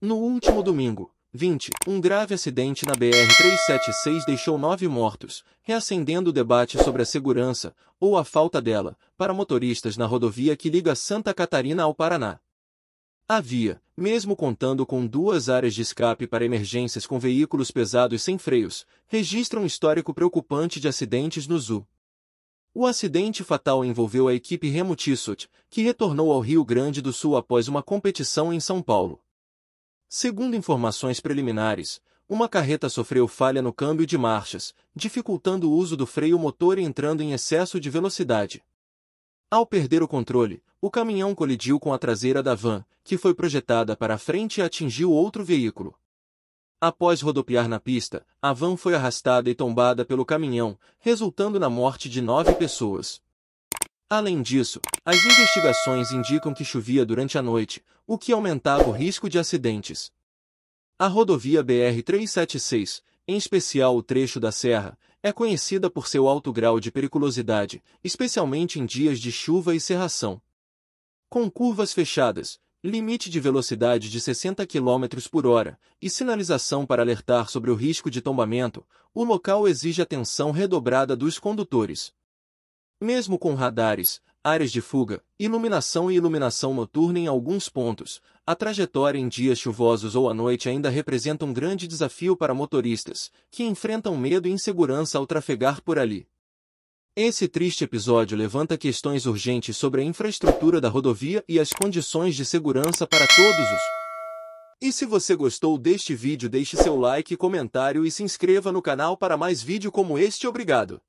No último domingo, 20, um grave acidente na BR-376 deixou nove mortos, reacendendo o debate sobre a segurança, ou a falta dela, para motoristas na rodovia que liga Santa Catarina ao Paraná. A via, mesmo contando com duas áreas de escape para emergências com veículos pesados sem freios, registra um histórico preocupante de acidentes no ZU. O acidente fatal envolveu a equipe Remo Tissot, que retornou ao Rio Grande do Sul após uma competição em São Paulo. Segundo informações preliminares, uma carreta sofreu falha no câmbio de marchas, dificultando o uso do freio motor e entrando em excesso de velocidade. Ao perder o controle, o caminhão colidiu com a traseira da van, que foi projetada para a frente e atingiu outro veículo. Após rodopiar na pista, a van foi arrastada e tombada pelo caminhão, resultando na morte de nove pessoas. Além disso, as investigações indicam que chovia durante a noite, o que aumentava o risco de acidentes. A rodovia BR-376, em especial o trecho da Serra, é conhecida por seu alto grau de periculosidade, especialmente em dias de chuva e serração. Com curvas fechadas, limite de velocidade de 60 km por hora e sinalização para alertar sobre o risco de tombamento, o local exige atenção redobrada dos condutores. Mesmo com radares, áreas de fuga, iluminação e iluminação noturna em alguns pontos, a trajetória em dias chuvosos ou à noite ainda representa um grande desafio para motoristas, que enfrentam medo e insegurança ao trafegar por ali. Esse triste episódio levanta questões urgentes sobre a infraestrutura da rodovia e as condições de segurança para todos os. E se você gostou deste vídeo, deixe seu like e comentário e se inscreva no canal para mais vídeo como este. Obrigado!